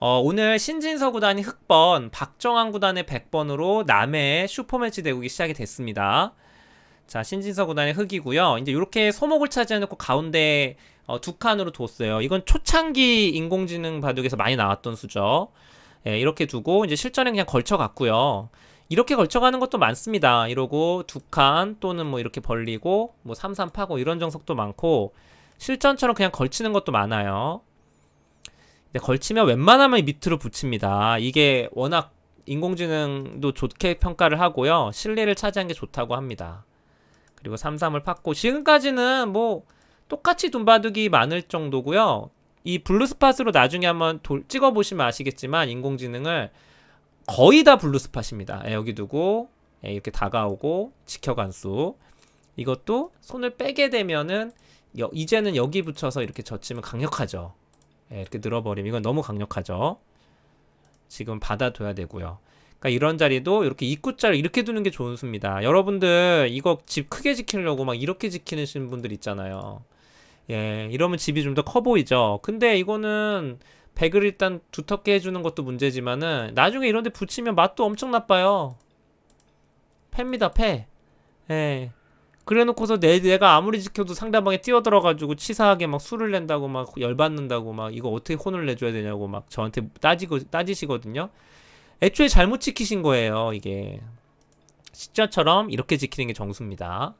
어, 오늘 신진서 구단이 흑번, 박정환 구단의 100번으로 남해에 슈퍼매치 대국이 시작이 됐습니다. 자, 신진서 구단의 흑이고요. 이제 이렇게 소목을 차지해놓고 가운데 어, 두 칸으로 뒀어요. 이건 초창기 인공지능 바둑에서 많이 나왔던 수죠. 예, 이렇게 두고 이제 실전에 그냥 걸쳐갔고요. 이렇게 걸쳐가는 것도 많습니다. 이러고 두 칸 또는 뭐 이렇게 벌리고 뭐 삼삼 파고 이런 정석도 많고 실전처럼 그냥 걸치는 것도 많아요. 네, 걸치면 웬만하면 밑으로 붙입니다. 이게 워낙 인공지능도 좋게 평가를 하고요. 실내를 차지한 게 좋다고 합니다. 그리고 삼삼을 팠고 지금까지는 뭐 똑같이 돈바둑이 많을 정도고요. 이 블루스팟으로 나중에 한번 돌, 찍어보시면 아시겠지만 인공지능을 거의 다 블루스팟입니다. 예, 여기 두고 예, 이렇게 다가오고 지켜간수 이것도 손을 빼게 되면은 여, 이제는 여기 붙여서 이렇게 젖히면 강력하죠. 네, 이렇게 늘어버림 이건 너무 강력하죠. 지금 받아둬야 되고요. 그러니까 이런 자리도 이렇게 입구자를 이렇게 두는 게 좋은 수입니다. 여러분들 이거 집 크게 지키려고 막 이렇게 지키는 분들 있잖아요. 예, 이러면 집이 좀 더 커 보이죠. 근데 이거는 백을 일단 두텁게 해주는 것도 문제지만은 나중에 이런데 붙이면 맛도 엄청 나빠요. 패입니다, 패. 예. 그래놓고서 내, 내가 아무리 지켜도 상대방이 뛰어들어가지고 치사하게 막 술을 낸다고 막 열받는다고 막 이거 어떻게 혼을 내줘야 되냐고 막 저한테 따지고 따지시거든요. 애초에 잘못 지키신 거예요 이게. 십자처럼 이렇게 지키는 게 정수입니다.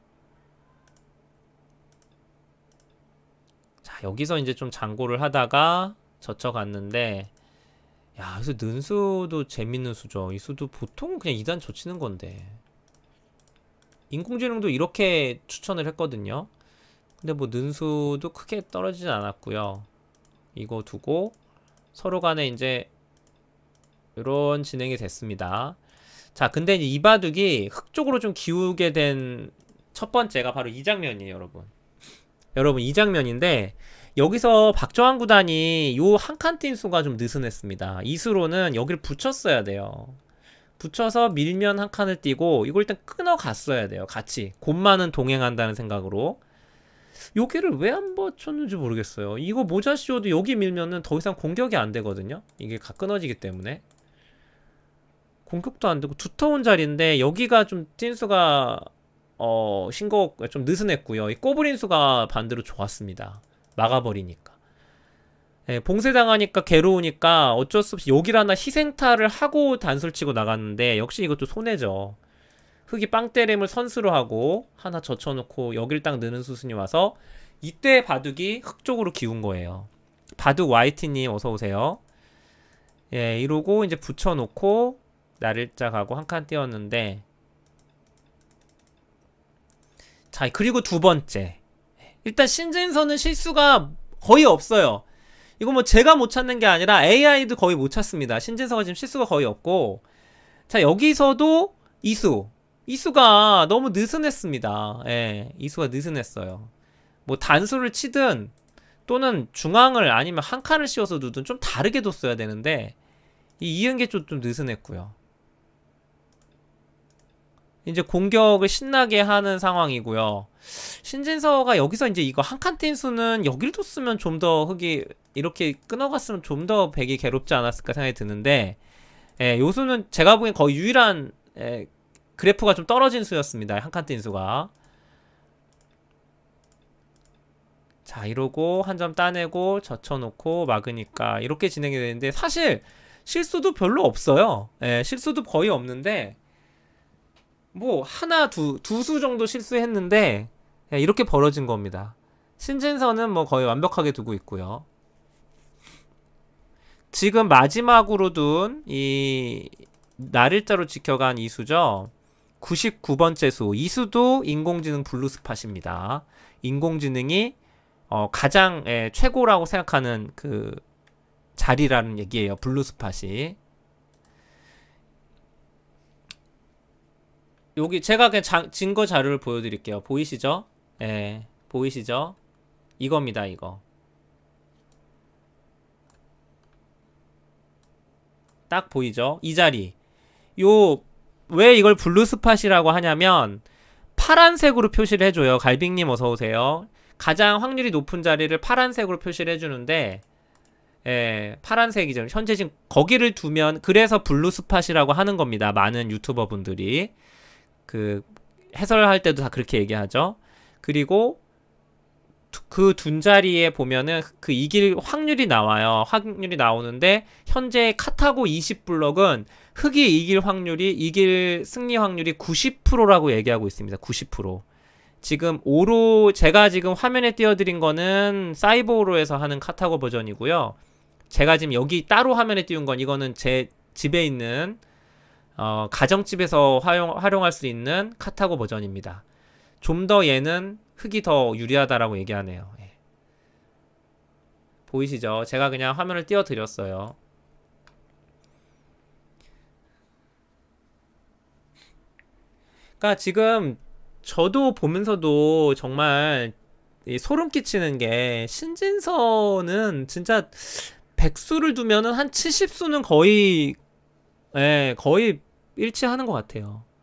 자 여기서 이제 좀 장고를 하다가 젖혀갔는데 야 그래서 는수도 재밌는 수죠. 이 수도 보통 그냥 2단 젖히는 건데 인공지능도 이렇게 추천을 했거든요. 근데 뭐 능수도 크게 떨어지진 않았고요. 이거 두고 서로 간에 이제 이런 진행이 됐습니다. 자, 근데 이 바둑이 흙 쪽으로 좀 기우게 된 첫 번째가 바로 이 장면이에요, 여러분. 여러분, 이 장면인데 여기서 박정환 구단이 요 한칸뛴 수가 좀 느슨했습니다. 이수로는 여기를 붙였어야 돼요. 붙여서 밀면 한 칸을 띄고 이걸 일단 끊어 갔어야 돼요. 같이. 곰만은 동행한다는 생각으로. 요기를왜 안 버텼는지 모르겠어요. 이거 모자 씌워도 여기 밀면은 더 이상 공격이 안 되거든요. 이게 다 끊어지기 때문에. 공격도 안 되고 두터운 자리인데 여기가 좀 찐수가 어신곡가좀 느슨했고요. 이 꼬부린 수가 반대로 좋았습니다. 막아버리니까. 예, 봉쇄당하니까 괴로우니까 어쩔 수 없이 욕일 하나 희생타를 하고 단술치고 나갔는데 역시 이것도 손해죠. 흑이 빵때림을 선수로 하고 하나 젖혀놓고 여길 딱 느는 수순이 와서 이때 바둑이 흑 쪽으로 기운 거예요. 바둑 와이 t 님 어서오세요. 예, 이러고 이제 붙여놓고 날일자 가고 한 칸 띄웠는데 자, 그리고 두 번째. 일단 신진선은 실수가 거의 없어요. 이거 뭐 제가 못 찾는 게 아니라 AI도 거의 못 찾습니다. 신진서가 지금 실수가 거의 없고 자 여기서도 이수 이수가 너무 느슨했습니다. 예, 이수가 느슨했어요. 뭐 단수를 치든 또는 중앙을 아니면 한 칸을 씌워서 두든 좀 다르게 뒀어야 되는데 이 이은게 좀, 좀 느슨했고요. 이제 공격을 신나게 하는 상황이고요. 신진서가 여기서 이제 이거 한칸 뛴수는 여길 뒀으면 좀 더 흑이 이렇게 끊어갔으면 좀 더 백이 괴롭지 않았을까 생각이 드는데 예, 요수는 제가 보기엔 거의 유일한 예, 그래프가 좀 떨어진 수였습니다. 한칸뜬 수가 자 이러고 한 점 따내고 젖혀놓고 막으니까 이렇게 진행이 되는데 사실 실수도 별로 없어요. 예, 실수도 거의 없는데 뭐 하나 두 두 수 정도 실수했는데 예, 이렇게 벌어진 겁니다. 신진선은 뭐 거의 완벽하게 두고 있고요. 지금 마지막으로 둔이나일자로 지켜간 이수죠. 99번째 수. 이수도 인공지능 블루스팟입니다. 인공지능이 어, 가장 예, 최고라고 생각하는 그 자리라는 얘기예요. 블루스팟이. 여기 제가 그냥 증거 자료를 보여드릴게요. 보이시죠? 예, 보이시죠? 이겁니다, 이거. 딱 보이죠? 이 자리. 요, 왜 이걸 블루 스팟이라고 하냐면, 파란색으로 표시를 해줘요. 갈빙님 어서오세요. 가장 확률이 높은 자리를 파란색으로 표시를 해주는데, 예, 파란색이죠. 현재 지금 거기를 두면, 그래서 블루 스팟이라고 하는 겁니다. 많은 유튜버 분들이. 그, 해설할 때도 다 그렇게 얘기하죠. 그리고 그둔 자리에 보면은 그 이길 확률이 나와요. 확률이 나오는데 현재 카타고 20블럭은 흑이 이길 확률이 이길 승리 확률이 90%라고 얘기하고 있습니다. 90%. 지금 오로 제가 지금 화면에 띄워드린 거는 사이버로에서 하는 카타고 버전이고요. 제가 지금 여기 따로 화면에 띄운 건 이거는 제 집에 있는 어, 가정집에서 활용, 활용할 수 있는 카타고 버전입니다. 좀 더 얘는 크기 더 유리하다라고 얘기하네요. 예. 보이시죠? 제가 그냥 화면을 띄워드렸어요. 그러니까 지금 저도 보면서도 정말 소름 끼치는 게 신진서는 진짜 100수를 두면한 70수는 거의 예, 거의 일치하는 것 같아요.